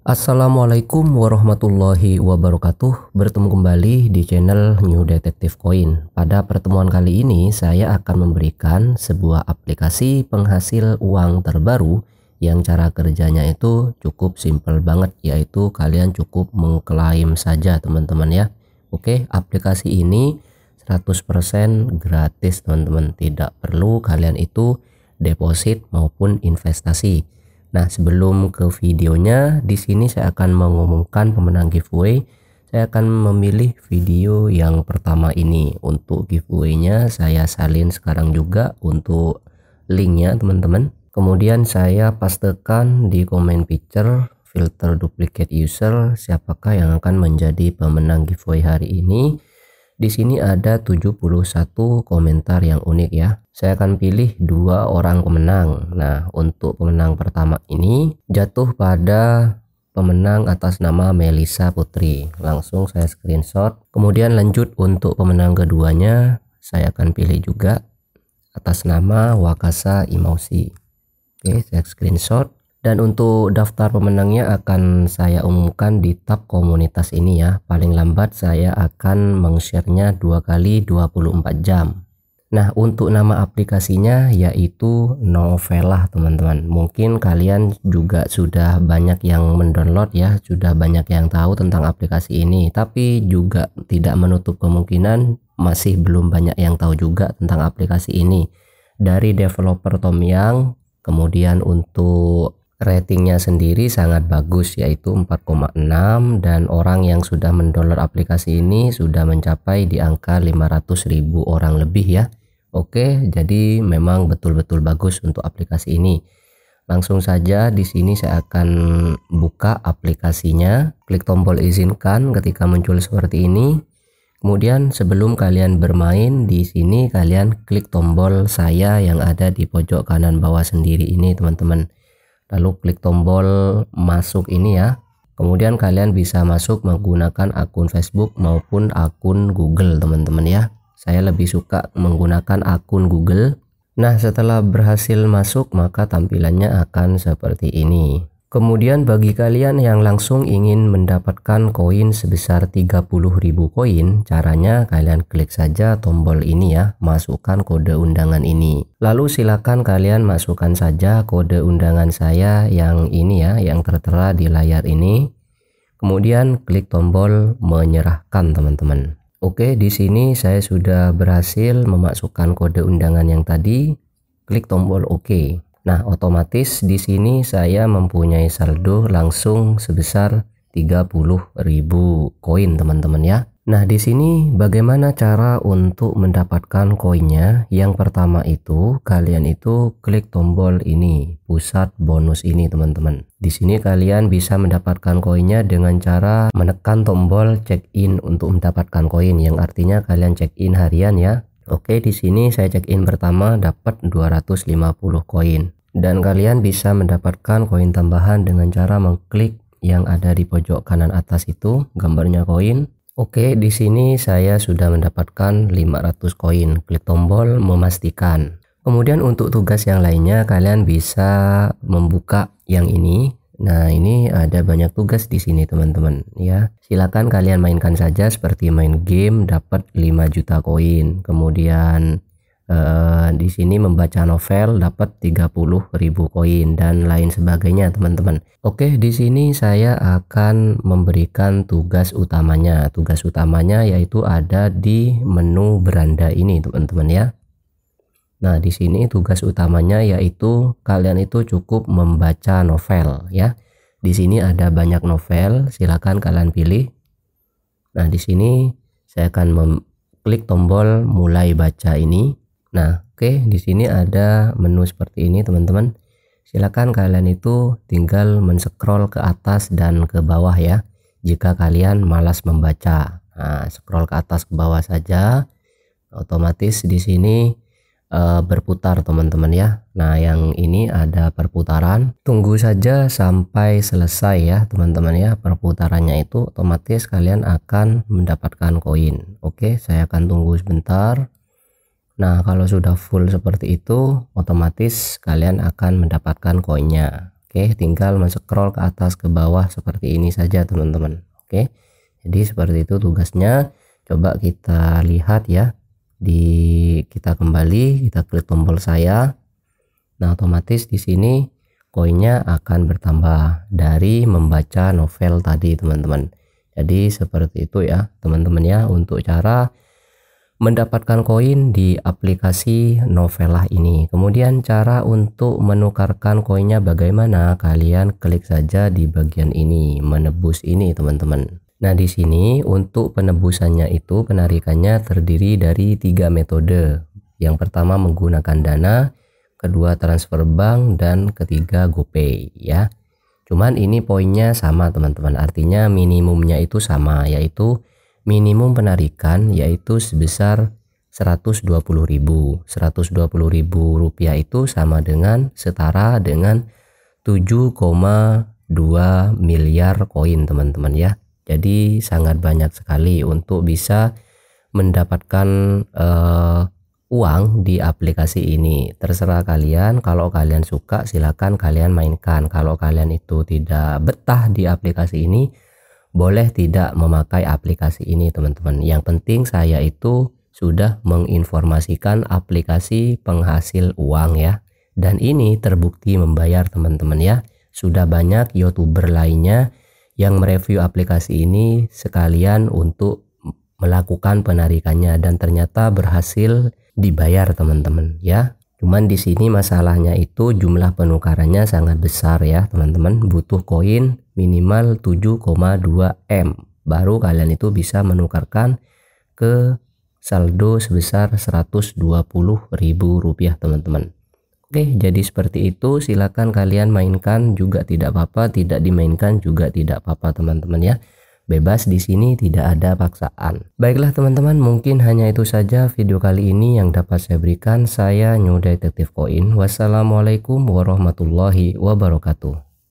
Assalamualaikum warahmatullahi wabarakatuh. Bertemu kembali di channel New Detective Coin. Pada pertemuan kali ini saya akan memberikan sebuah aplikasi penghasil uang terbaru yang cara kerjanya itu cukup simple banget yaitu kalian cukup mengklaim saja teman-teman ya. Oke, aplikasi ini 100% gratis teman-teman. Tidak perlu kalian itu deposit maupun investasi Nah, sebelum ke videonya, di sini saya akan mengumumkan pemenang giveaway. Saya akan memilih video yang pertama ini. Untuk giveaway-nya saya salin sekarang juga untuk linknya teman-teman. Kemudian saya pastekan di comment picture filter duplicate user siapakah yang akan menjadi pemenang giveaway hari ini di sini ada 71 komentar yang unik ya. Saya akan pilih dua orang pemenang. Nah, untuk pemenang pertama ini jatuh pada pemenang atas nama Melisa Putri. Langsung saya screenshot. Kemudian lanjut untuk pemenang keduanya, saya akan pilih juga atas nama Wakasa Imausi. Oke, saya screenshot. Dan untuk daftar pemenangnya akan saya umumkan di tab komunitas ini ya. Paling lambat saya akan meng-share-nya 2 kali 24 jam. Nah, untuk nama aplikasinya yaitu Novella, teman-teman. Mungkin kalian juga sudah banyak yang mendownload ya, sudah banyak yang tahu tentang aplikasi ini, tapi juga tidak menutup kemungkinan masih belum banyak yang tahu juga tentang aplikasi ini. Dari developer Tom Yang, kemudian untuk ratingnya sendiri sangat bagus yaitu 4,6 dan orang yang sudah mendownload aplikasi ini sudah mencapai di angka 500.000 orang lebih ya. Oke, jadi memang betul-betul bagus untuk aplikasi ini. Langsung saja di sini saya akan buka aplikasinya. Klik tombol izinkan ketika muncul seperti ini. Kemudian sebelum kalian bermain di sini kalian klik tombol saya yang ada di pojok kanan bawah sendiri ini teman-teman lalu klik tombol masuk ini ya kemudian kalian bisa masuk menggunakan akun Facebook maupun akun Google teman-teman ya saya lebih suka menggunakan akun Google nah setelah berhasil masuk maka tampilannya akan seperti ini Kemudian bagi kalian yang langsung ingin mendapatkan koin sebesar 30.000 koin, caranya kalian klik saja tombol ini ya, masukkan kode undangan ini. Lalu silakan kalian masukkan saja kode undangan saya yang ini ya, yang tertera di layar ini. Kemudian klik tombol menyerahkan teman-teman. Oke, di sini saya sudah berhasil memasukkan kode undangan yang tadi. Klik tombol OK. Nah, otomatis di sini saya mempunyai saldo langsung sebesar 30.000 koin, teman-teman ya. Nah, di sini bagaimana cara untuk mendapatkan koinnya? Yang pertama itu kalian itu klik tombol ini, pusat bonus ini, teman-teman. Di sini kalian bisa mendapatkan koinnya dengan cara menekan tombol check in untuk mendapatkan koin yang artinya kalian check in harian ya Oke, di sini saya check in pertama dapat 250 koin. Dan kalian bisa mendapatkan koin tambahan dengan cara mengklik yang ada di pojok kanan atas itu, gambarnya koin. Oke, di sini saya sudah mendapatkan 500 koin. Klik tombol memastikan. Kemudian untuk tugas yang lainnya kalian bisa membuka yang ini Nah, ini ada banyak tugas di sini teman-teman ya. Silakan kalian mainkan saja seperti main game dapat 5 juta koin. Kemudian eh, di sini membaca novel dapat ribu koin dan lain sebagainya teman-teman. Oke, di sini saya akan memberikan tugas utamanya. Tugas utamanya yaitu ada di menu beranda ini teman-teman ya. Nah, di sini tugas utamanya yaitu kalian itu cukup membaca novel ya. Di sini ada banyak novel, silakan kalian pilih. Nah, di sini saya akan klik tombol mulai baca ini. Nah, oke, okay, di sini ada menu seperti ini, teman-teman. Silakan kalian itu tinggal men-scroll ke atas dan ke bawah ya. Jika kalian malas membaca. Nah, scroll ke atas ke bawah saja. Otomatis di sini Eh, berputar teman-teman ya. Nah yang ini ada perputaran. Tunggu saja sampai selesai ya teman-teman ya. Perputarannya itu otomatis kalian akan mendapatkan koin. Oke saya akan tunggu sebentar. Nah kalau sudah full seperti itu otomatis kalian akan mendapatkan koinnya. Oke tinggal men-scroll ke atas ke bawah seperti ini saja teman-teman. Oke jadi seperti itu tugasnya. Coba kita lihat ya di kita kembali kita klik tombol saya nah otomatis di sini koinnya akan bertambah dari membaca novel tadi teman-teman jadi seperti itu ya teman-teman ya untuk cara mendapatkan koin di aplikasi Novelah ini kemudian cara untuk menukarkan koinnya bagaimana kalian klik saja di bagian ini menebus ini teman-teman Nah, di sini untuk penebusannya itu penarikannya terdiri dari tiga metode. Yang pertama menggunakan dana, kedua transfer bank, dan ketiga GoPay ya. Cuman ini poinnya sama teman-teman, artinya minimumnya itu sama yaitu minimum penarikan yaitu sebesar 120.000. 120.000 rupiah itu sama dengan setara dengan 7,2 miliar koin teman-teman ya. Jadi sangat banyak sekali untuk bisa mendapatkan uh, uang di aplikasi ini. Terserah kalian, kalau kalian suka silakan kalian mainkan. Kalau kalian itu tidak betah di aplikasi ini, boleh tidak memakai aplikasi ini, teman-teman. Yang penting saya itu sudah menginformasikan aplikasi penghasil uang ya. Dan ini terbukti membayar, teman-teman ya. Sudah banyak YouTuber lainnya yang mereview aplikasi ini sekalian untuk melakukan penarikannya dan ternyata berhasil dibayar teman-teman ya. Cuman di sini masalahnya itu jumlah penukarannya sangat besar ya teman-teman. Butuh koin minimal 7,2 M baru kalian itu bisa menukarkan ke saldo sebesar 120.000 rupiah teman-teman. Oke, jadi seperti itu. Silakan kalian mainkan juga tidak apa-apa, tidak dimainkan juga tidak apa-apa, teman-teman ya. Bebas di sini tidak ada paksaan. Baiklah teman-teman, mungkin hanya itu saja video kali ini yang dapat saya berikan. Saya New Detective Coin. Wassalamualaikum warahmatullahi wabarakatuh.